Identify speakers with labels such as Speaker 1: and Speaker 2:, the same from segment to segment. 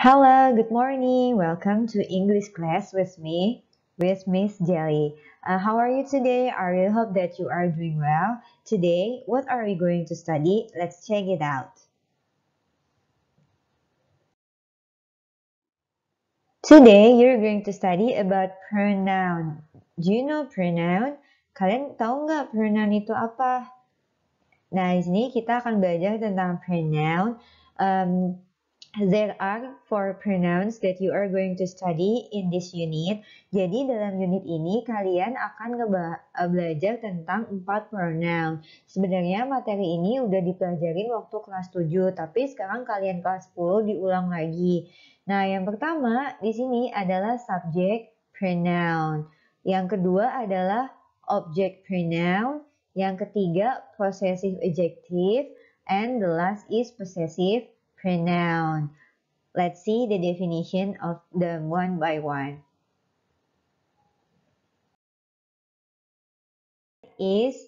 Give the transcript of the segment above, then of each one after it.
Speaker 1: Hello, good morning. Welcome to English class with me, with Miss Jelly. Uh, how are you today? I really hope that you are doing well. Today, what are we going to study? Let's check it out. Today, you're going to study about pronoun. Do you know pronoun? Kalian tahu nggak pronoun itu apa? Nah, di sini kita akan belajar tentang pronoun. Um, There are four pronouns that you are going to study in this unit. Jadi dalam unit ini kalian akan eh, belajar tentang empat pronoun. Sebenarnya materi ini udah dipelajarin waktu kelas 7, tapi sekarang kalian kelas 10 diulang lagi. Nah, yang pertama di sini adalah subject pronoun. Yang kedua adalah object pronoun. Yang ketiga possessive adjective and the last is possessive pronoun. Let's see the definition of them one by one. Is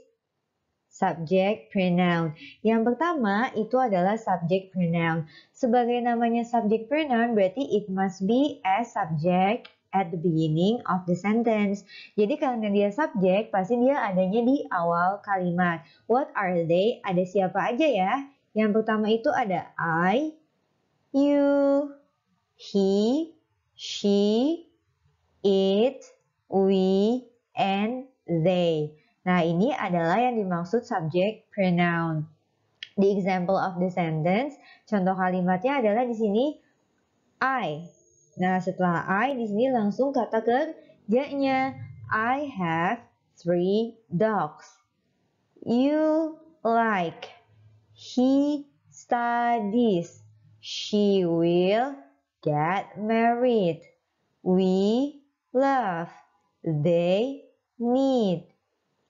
Speaker 1: subject pronoun. Yang pertama itu adalah subject pronoun. Sebagai namanya subject pronoun berarti it must be as subject at the beginning of the sentence. Jadi karena dia subject pasti dia adanya di awal kalimat. What are they? Ada siapa aja ya? Yang pertama itu ada I, you, he, she, it, we, and they. Nah, ini adalah yang dimaksud subject pronoun. The example of the sentence, contoh kalimatnya adalah di sini I. Nah, setelah I di sini langsung kata kerjanya. I have three dogs. You like He studies. She will get married. We love. They need.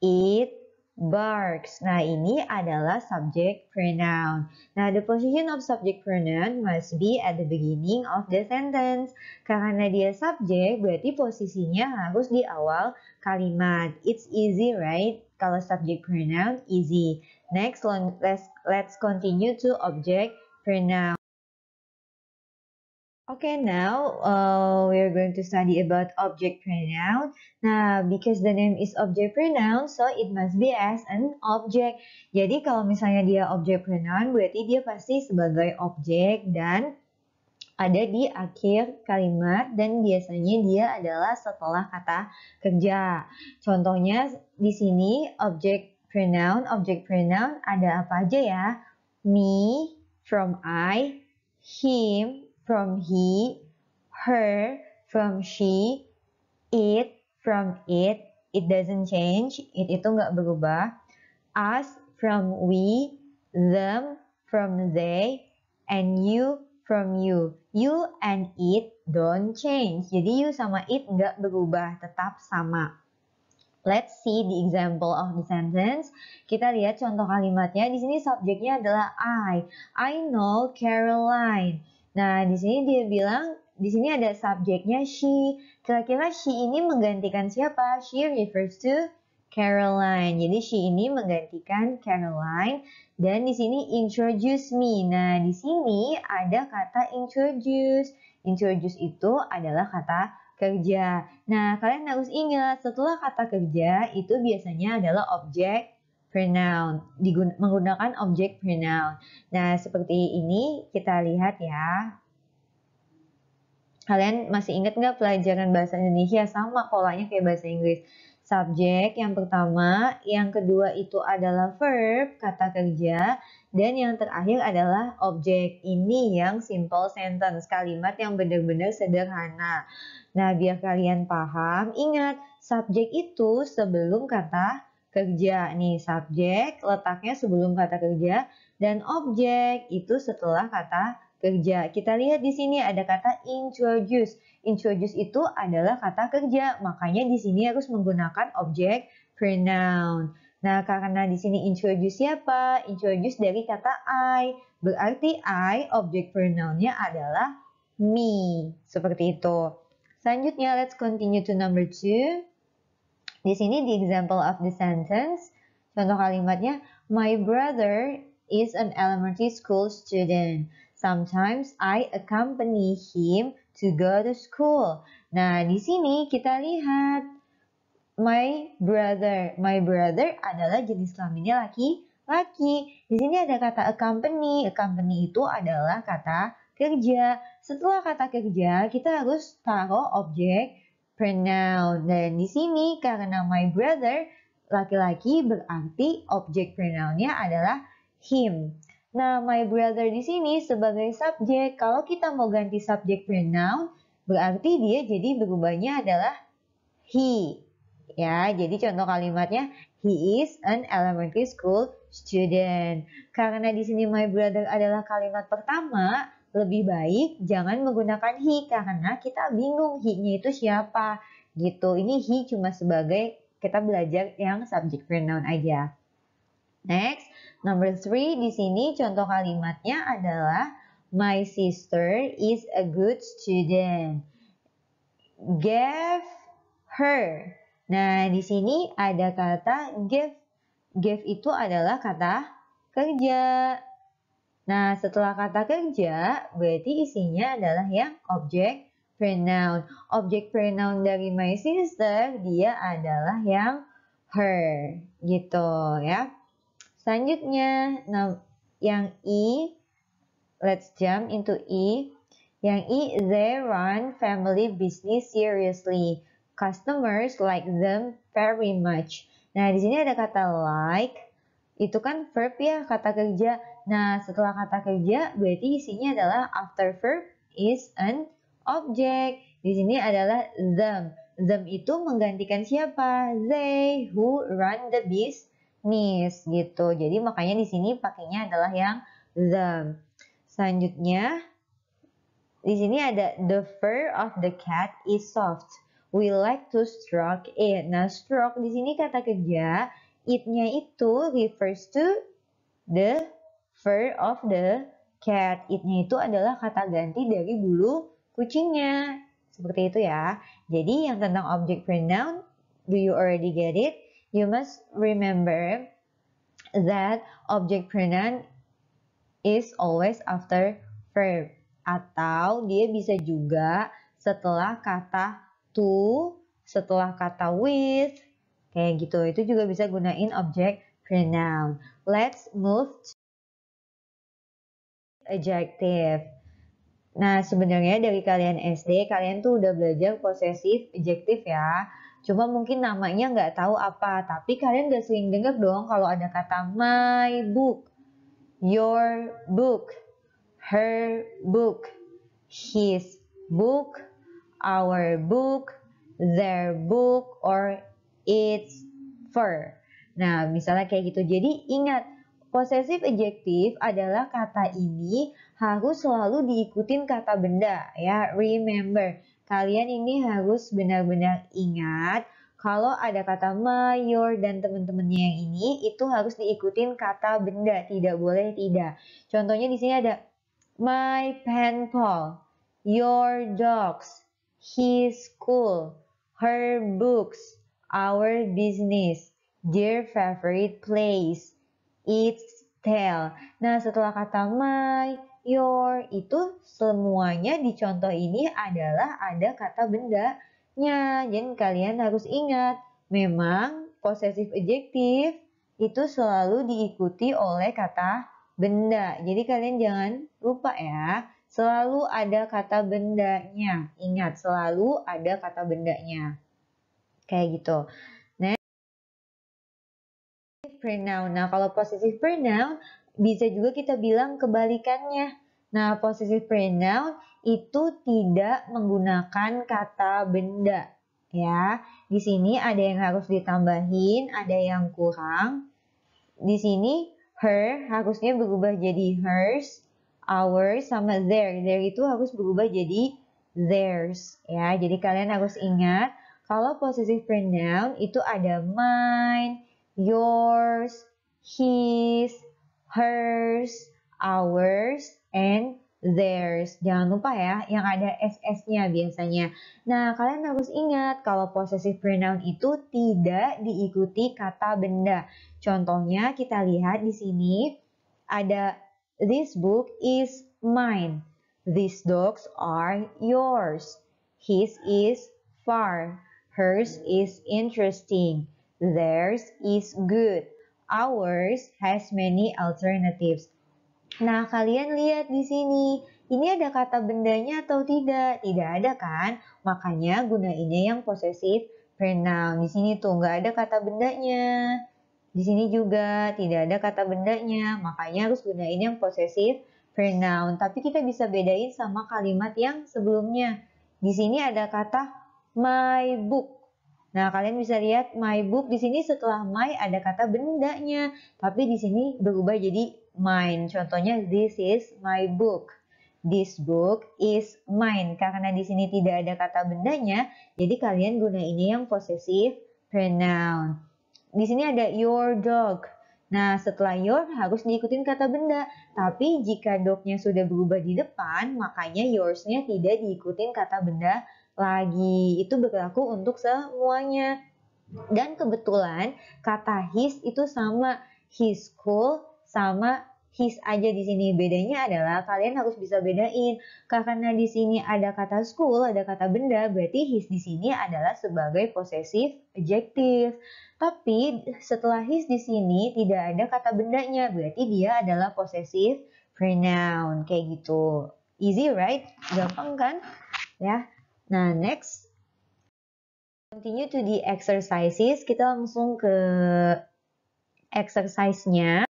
Speaker 1: It barks. Nah, ini adalah subject pronoun. Nah, the position of subject pronoun must be at the beginning of the sentence. Karena dia subject, berarti posisinya harus di awal kalimat. It's easy, right? Kalau subject pronoun, easy. Next, let's, let's continue to object pronoun. Okay, now uh, we are going to study about object pronoun. Nah, because the name is object pronoun, so it must be as an object. Jadi kalau misalnya dia object pronoun, berarti dia pasti sebagai objek dan ada di akhir kalimat dan biasanya dia adalah setelah kata kerja. Contohnya di sini object Pronoun, object pronoun ada apa aja ya? Me from I, him from he, her from she, it from it, it doesn't change, it itu nggak berubah. Us from we, them from they, and you from you. You and it don't change. Jadi you sama it nggak berubah, tetap sama. Let's see the example of the sentence. Kita lihat contoh kalimatnya. Di sini subjeknya adalah I. I know Caroline. Nah, di sini dia bilang di sini ada subjeknya she. Kira-kira she ini menggantikan siapa? She refers to Caroline. Jadi she ini menggantikan Caroline dan di sini introduce me. Nah, di sini ada kata introduce. Introduce itu adalah kata kerja. Nah, kalian harus ingat setelah kata kerja itu biasanya adalah objek pronoun, menggunakan objek pronoun. Nah, seperti ini kita lihat ya. Kalian masih ingat nggak pelajaran bahasa Indonesia sama polanya kayak bahasa Inggris? subjek yang pertama, yang kedua itu adalah verb, kata kerja, dan yang terakhir adalah objek. Ini yang simple sentence, kalimat yang benar-benar sederhana. Nah, biar kalian paham, ingat subjek itu sebelum kata kerja. Nih, subjek letaknya sebelum kata kerja dan objek itu setelah kata kerja. Kita lihat di sini ada kata introduce introduce itu adalah kata kerja. Makanya di sini harus menggunakan objek pronoun. Nah, karena di sini introduce siapa? Introduce dari kata I. Berarti I, objek pronounnya adalah me. Seperti itu. Selanjutnya, let's continue to number two. Di sini di example of the sentence, contoh kalimatnya, My brother is an elementary school student. Sometimes I accompany him to go to school. Nah, di sini kita lihat my brother. My brother adalah jenis kelaminnya laki-laki. Di sini ada kata accompany. Accompany itu adalah kata kerja. Setelah kata kerja, kita harus taruh objek pronoun. Dan di sini karena my brother laki-laki berarti objek pronounnya adalah him. Nah, my brother di sini sebagai subjek, kalau kita mau ganti subjek pronoun, berarti dia jadi berubahnya adalah he. Ya, jadi contoh kalimatnya he is an elementary school student. Karena di sini my brother adalah kalimat pertama, lebih baik jangan menggunakan he karena kita bingung he-nya itu siapa. Gitu. Ini he cuma sebagai kita belajar yang subjek pronoun aja. Next, Number three, di sini contoh kalimatnya adalah My sister is a good student. Give her. Nah, di sini ada kata give. Give itu adalah kata kerja. Nah, setelah kata kerja, berarti isinya adalah yang objek pronoun. Objek pronoun dari my sister, dia adalah yang her. Gitu ya. Selanjutnya, nah, yang E let's jump into E Yang E they run family business seriously. Customers like them very much. Nah, di sini ada kata like, itu kan verb ya, kata kerja. Nah, setelah kata kerja, berarti isinya adalah after verb is an object. Di sini adalah them. Them itu menggantikan siapa? They who run the business niece gitu. Jadi makanya di sini pakainya adalah yang the. Selanjutnya di sini ada the fur of the cat is soft. We like to stroke it. Nah, stroke di sini kata kerja it-nya itu refers to the fur of the cat. It-nya itu adalah kata ganti dari bulu kucingnya. Seperti itu ya. Jadi yang tentang object pronoun, do you already get it? you must remember that object pronoun is always after verb atau dia bisa juga setelah kata to, setelah kata with, kayak gitu. Itu juga bisa gunain object pronoun. Let's move to adjective. Nah, sebenarnya dari kalian SD, kalian tuh udah belajar possessive adjective ya. Cuma mungkin namanya nggak tahu apa, tapi kalian udah sering dengar dong kalau ada kata my book, your book, her book, his book, our book, their book, or its fur. Nah, misalnya kayak gitu. Jadi ingat, Posesif adjektif adalah kata ini harus selalu diikutin kata benda ya. Remember, Kalian ini harus benar-benar ingat kalau ada kata mayor dan teman-temannya yang ini itu harus diikutin kata benda, tidak boleh tidak. Contohnya di sini ada my pen pal, your dogs, his school, her books, our business, their favorite place, its tail. Nah, setelah kata my your itu semuanya di contoh ini adalah ada kata benda bendanya. Jadi kalian harus ingat, memang posesif adjektif itu selalu diikuti oleh kata benda. Jadi kalian jangan lupa ya, selalu ada kata bendanya. Ingat, selalu ada kata bendanya. Kayak gitu. Next, nah, pronoun. Nah, kalau positive pronoun bisa juga kita bilang kebalikannya. Nah, positive pronoun itu tidak menggunakan kata benda, ya. Di sini ada yang harus ditambahin, ada yang kurang. Di sini her harusnya berubah jadi hers, our sama their. Their itu harus berubah jadi theirs, ya. Jadi kalian harus ingat kalau possessive pronoun itu ada mine, yours, his, hers, ours, and theirs. Jangan lupa ya, yang ada SS-nya biasanya. Nah, kalian harus ingat kalau possessive pronoun itu tidak diikuti kata benda. Contohnya kita lihat di sini ada this book is mine. These dogs are yours. His is far. Hers is interesting. Theirs is good ours has many alternatives. Nah, kalian lihat di sini. Ini ada kata bendanya atau tidak? Tidak ada kan? Makanya gunainnya yang possessive pronoun. Di sini tuh nggak ada kata bendanya. Di sini juga tidak ada kata bendanya. Makanya harus gunain yang possessive pronoun. Tapi kita bisa bedain sama kalimat yang sebelumnya. Di sini ada kata my book. Nah, kalian bisa lihat my book di sini setelah my ada kata bendanya, tapi di sini berubah jadi mine. Contohnya this is my book. This book is mine. Karena di sini tidak ada kata bendanya, jadi kalian guna yang possessive pronoun. Di sini ada your dog. Nah, setelah your harus diikutin kata benda. Tapi jika dognya sudah berubah di depan, makanya yours nya tidak diikutin kata benda lagi. Itu berlaku untuk semuanya. Dan kebetulan kata his itu sama his school sama his aja di sini. Bedanya adalah kalian harus bisa bedain. Karena di sini ada kata school, ada kata benda, berarti his di sini adalah sebagai posesif adjective Tapi setelah his di sini tidak ada kata bendanya, berarti dia adalah posesif pronoun kayak gitu. Easy right? Gampang kan? Ya. Nah, next. Continue to the exercises. Kita langsung ke exercise-nya.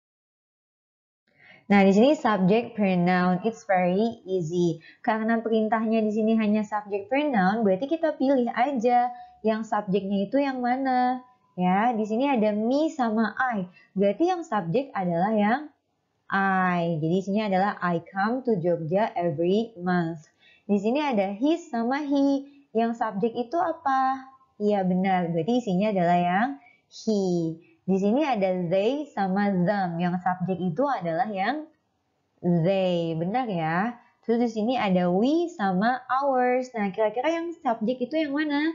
Speaker 1: Nah, di sini subject pronoun. It's very easy. Karena perintahnya di sini hanya subject pronoun, berarti kita pilih aja yang subjeknya itu yang mana. Ya, di sini ada me sama I. Berarti yang subjek adalah yang I. Jadi di sini adalah I come to Jogja every month. Di sini ada his sama he. Yang subjek itu apa? Iya benar, berarti isinya adalah yang he. Di sini ada they sama them. Yang subjek itu adalah yang they. Benar ya? Terus di sini ada we sama ours. Nah, kira-kira yang subjek itu yang mana?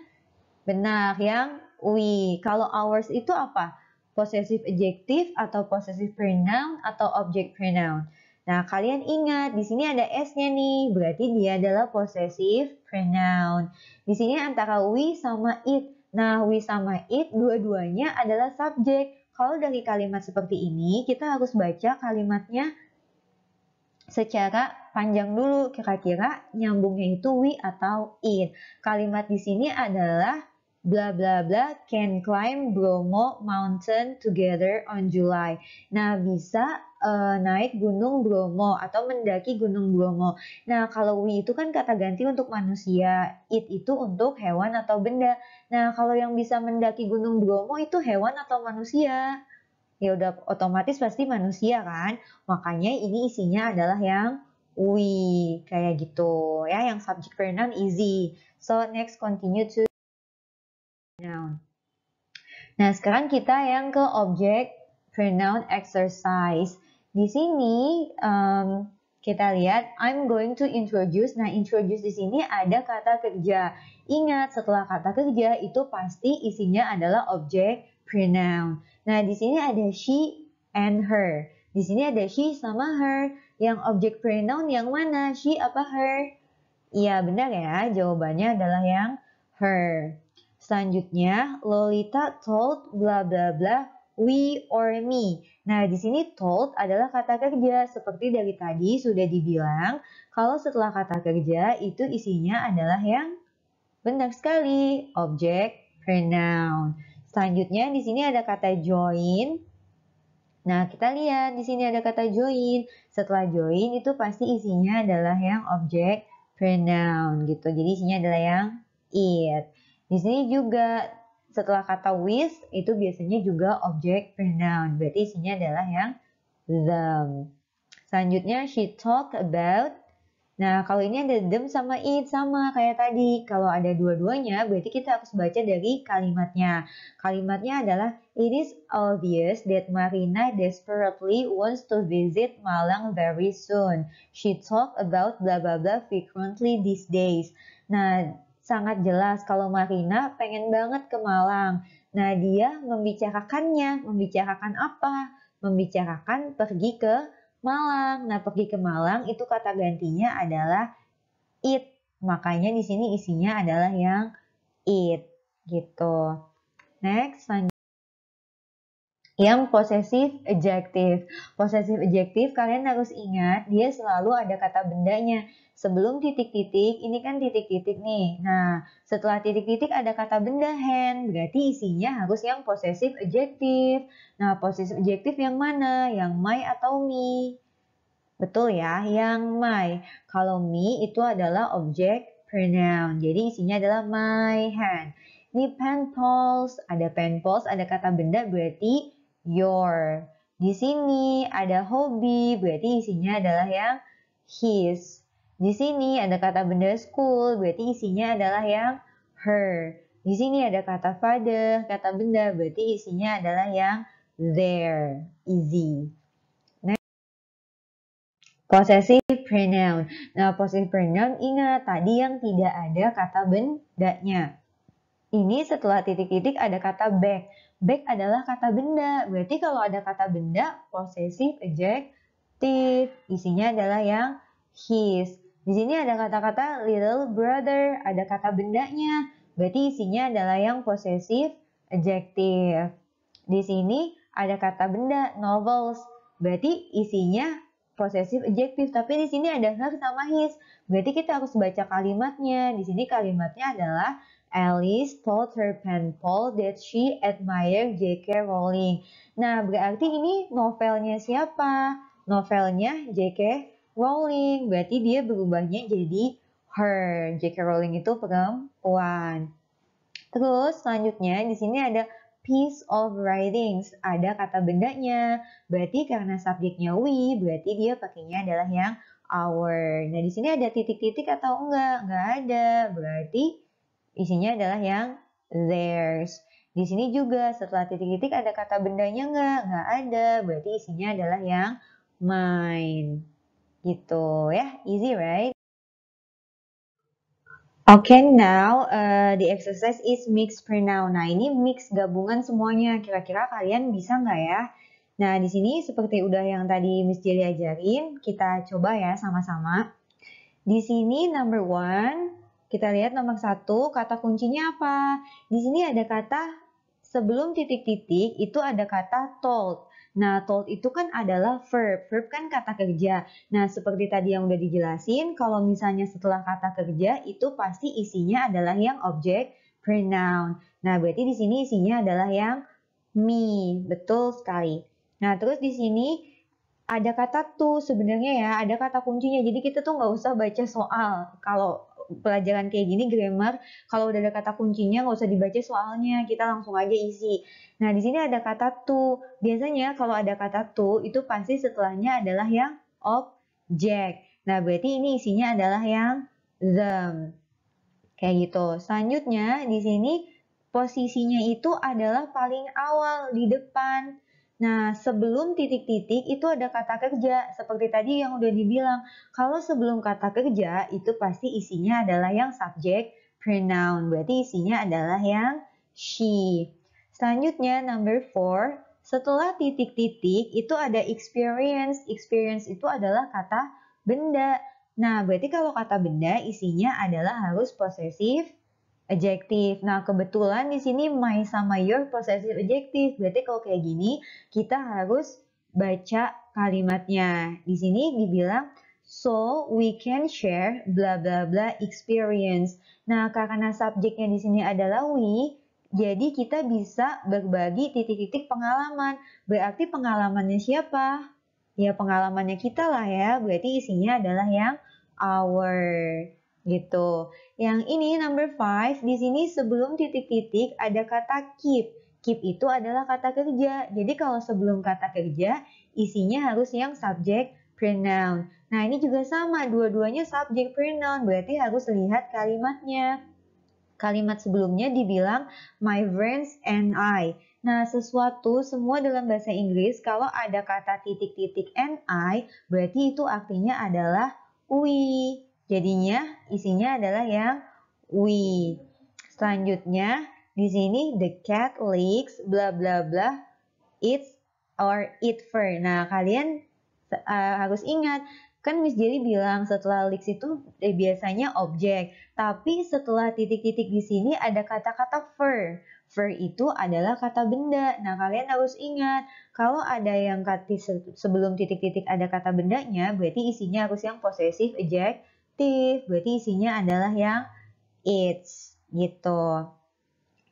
Speaker 1: Benar, yang we. Kalau ours itu apa? Possessive adjective atau possessive pronoun atau object pronoun. Nah, kalian ingat, di sini ada S-nya nih, berarti dia adalah possessive pronoun. Di sini antara we sama it. Nah, we sama it dua-duanya adalah subjek. Kalau dari kalimat seperti ini, kita harus baca kalimatnya secara panjang dulu. Kira-kira nyambungnya itu we atau it. Kalimat di sini adalah bla bla bla can climb Bromo Mountain together on July. Nah, bisa uh, naik Gunung Bromo atau mendaki Gunung Bromo. Nah, kalau we itu kan kata ganti untuk manusia, it itu untuk hewan atau benda. Nah, kalau yang bisa mendaki Gunung Bromo itu hewan atau manusia? Ya udah otomatis pasti manusia kan. Makanya ini isinya adalah yang we kayak gitu ya yang subject pronoun easy. So next continue to noun. Nah, sekarang kita yang ke object pronoun exercise. Di sini um, kita lihat I'm going to introduce. Nah, introduce di sini ada kata kerja. Ingat, setelah kata kerja itu pasti isinya adalah objek pronoun. Nah, di sini ada she and her. Di sini ada she sama her. Yang objek pronoun yang mana? She apa her? Iya, benar ya. Jawabannya adalah yang her. Selanjutnya, Lolita told bla bla bla we or me. Nah, di sini told adalah kata kerja. Seperti dari tadi sudah dibilang, kalau setelah kata kerja itu isinya adalah yang benar sekali, objek pronoun. Selanjutnya di sini ada kata join. Nah, kita lihat di sini ada kata join. Setelah join itu pasti isinya adalah yang objek pronoun gitu. Jadi isinya adalah yang it. Di sini juga setelah kata with itu biasanya juga objek pronoun. Berarti isinya adalah yang them. Selanjutnya she talk about. Nah, kalau ini ada them sama it sama kayak tadi. Kalau ada dua-duanya berarti kita harus baca dari kalimatnya. Kalimatnya adalah it is obvious that Marina desperately wants to visit Malang very soon. She talk about blah blah blah frequently these days. Nah, sangat jelas kalau Marina pengen banget ke Malang. Nah, dia membicarakannya, membicarakan apa? Membicarakan pergi ke Malang. Nah, pergi ke Malang itu kata gantinya adalah it. Makanya di sini isinya adalah yang it gitu. Next, selanjutnya yang posesif adjective. Posesif adjective kalian harus ingat dia selalu ada kata bendanya. Sebelum titik-titik, ini kan titik-titik nih. Nah, setelah titik-titik ada kata benda hand, berarti isinya harus yang posesif adjektif. Nah, posesif adjektif yang mana? Yang my atau me? Betul ya, yang my. Kalau me itu adalah object pronoun. Jadi isinya adalah my hand. Ini pen pals, ada pen pals, ada kata benda berarti your. Di sini ada hobi, berarti isinya adalah yang his. Di sini ada kata benda school, berarti isinya adalah yang her. Di sini ada kata father, kata benda, berarti isinya adalah yang there. Easy. Next. Possessive pronoun. Nah, possessive pronoun ingat tadi yang tidak ada kata bendanya. Ini setelah titik-titik ada kata back. Back adalah kata benda. Berarti kalau ada kata benda, possessive adjective. Isinya adalah yang his. Di sini ada kata-kata little brother, ada kata bendanya, berarti isinya adalah yang posesif, adjective. Di sini ada kata benda, novels, berarti isinya posesif adjective, tapi di sini ada her sama his berarti kita harus baca kalimatnya di sini kalimatnya adalah Alice told her pen pal that she admired J.K. Rowling nah berarti ini novelnya siapa novelnya J.K. Rowling. Berarti dia berubahnya jadi her. J.K. Rowling itu perempuan. Terus selanjutnya di sini ada piece of writings. Ada kata bendanya. Berarti karena subjeknya we, berarti dia pakainya adalah yang our. Nah, di sini ada titik-titik atau enggak? Enggak ada. Berarti isinya adalah yang theirs. Di sini juga setelah titik-titik ada kata bendanya enggak? Enggak ada. Berarti isinya adalah yang mine. Gitu ya, easy right? Okay, now uh, the exercise is mixed pronoun. Nah, ini mix gabungan semuanya. Kira-kira kalian bisa nggak ya? Nah, di sini seperti udah yang tadi Miss Jelly ajarin, kita coba ya sama-sama. Di sini number one, kita lihat nomor satu, kata kuncinya apa? Di sini ada kata sebelum titik-titik, itu ada kata told. Nah, told itu kan adalah verb. Verb kan kata kerja. Nah, seperti tadi yang udah dijelasin, kalau misalnya setelah kata kerja itu pasti isinya adalah yang objek pronoun. Nah, berarti di sini isinya adalah yang me. Betul sekali. Nah, terus di sini ada kata to sebenarnya ya, ada kata kuncinya. Jadi kita tuh nggak usah baca soal. Kalau pelajaran kayak gini grammar kalau udah ada kata kuncinya nggak usah dibaca soalnya kita langsung aja isi nah di sini ada kata to biasanya kalau ada kata to itu pasti setelahnya adalah yang objek nah berarti ini isinya adalah yang them kayak gitu selanjutnya di sini posisinya itu adalah paling awal di depan Nah, sebelum titik-titik itu ada kata kerja. Seperti tadi yang udah dibilang, kalau sebelum kata kerja itu pasti isinya adalah yang subjek, pronoun. Berarti isinya adalah yang she. Selanjutnya, number four. Setelah titik-titik itu ada experience. Experience itu adalah kata benda. Nah, berarti kalau kata benda isinya adalah harus posesif, adjective. Nah, kebetulan di sini my sama your possessive adjective. Berarti kalau kayak gini, kita harus baca kalimatnya. Di sini dibilang so we can share bla bla bla experience. Nah, karena subjeknya di sini adalah we, jadi kita bisa berbagi titik-titik pengalaman. Berarti pengalamannya siapa? Ya, pengalamannya kita lah ya. Berarti isinya adalah yang our gitu. Yang ini number five, di sini sebelum titik-titik ada kata keep. Keep itu adalah kata kerja. Jadi kalau sebelum kata kerja, isinya harus yang subject pronoun. Nah, ini juga sama, dua-duanya subject pronoun, berarti harus lihat kalimatnya. Kalimat sebelumnya dibilang my friends and I. Nah, sesuatu semua dalam bahasa Inggris kalau ada kata titik-titik and I, berarti itu artinya adalah we. Jadinya isinya adalah yang we. Selanjutnya di sini the cat licks bla bla bla it's or it fur. Nah, kalian uh, harus ingat kan Miss Jelly bilang setelah licks itu eh, biasanya objek, tapi setelah titik-titik di sini ada kata-kata fur. Fur itu adalah kata benda. Nah, kalian harus ingat kalau ada yang kata sebelum titik-titik ada kata bendanya, berarti isinya harus yang posesif, adjective adjektif, berarti isinya adalah yang it's gitu.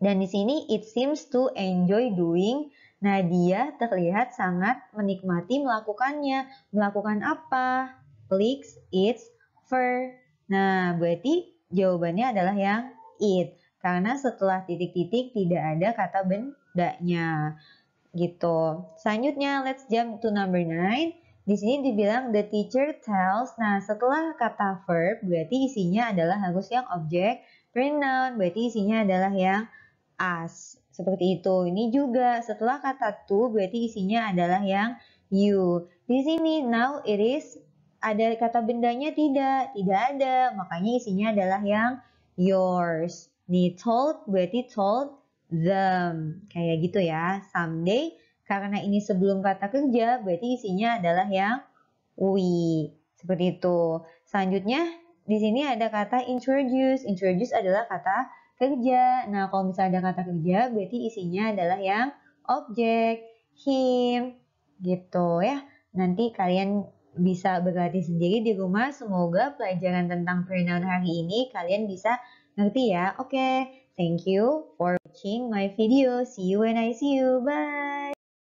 Speaker 1: Dan di sini it seems to enjoy doing. Nah, dia terlihat sangat menikmati melakukannya. Melakukan apa? Clicks its fur. Nah, berarti jawabannya adalah yang it. Karena setelah titik-titik tidak ada kata bendanya. Gitu. Selanjutnya, let's jump to number 9. Di sini dibilang the teacher tells. Nah, setelah kata verb berarti isinya adalah harus yang objek, pronoun berarti isinya adalah yang us. Seperti itu. Ini juga setelah kata to berarti isinya adalah yang you. Di sini now it is ada kata bendanya tidak, tidak ada. Makanya isinya adalah yang yours. Nih told berarti told them. Kayak gitu ya. Someday karena ini sebelum kata kerja, berarti isinya adalah yang we. Seperti itu. Selanjutnya, di sini ada kata introduce. Introduce adalah kata kerja. Nah, kalau misalnya ada kata kerja, berarti isinya adalah yang objek, him, gitu ya. Nanti kalian bisa berlatih sendiri di rumah. Semoga pelajaran tentang pronoun hari ini kalian bisa ngerti ya. Oke, okay. thank you for watching my video. See you when I see you. Bye.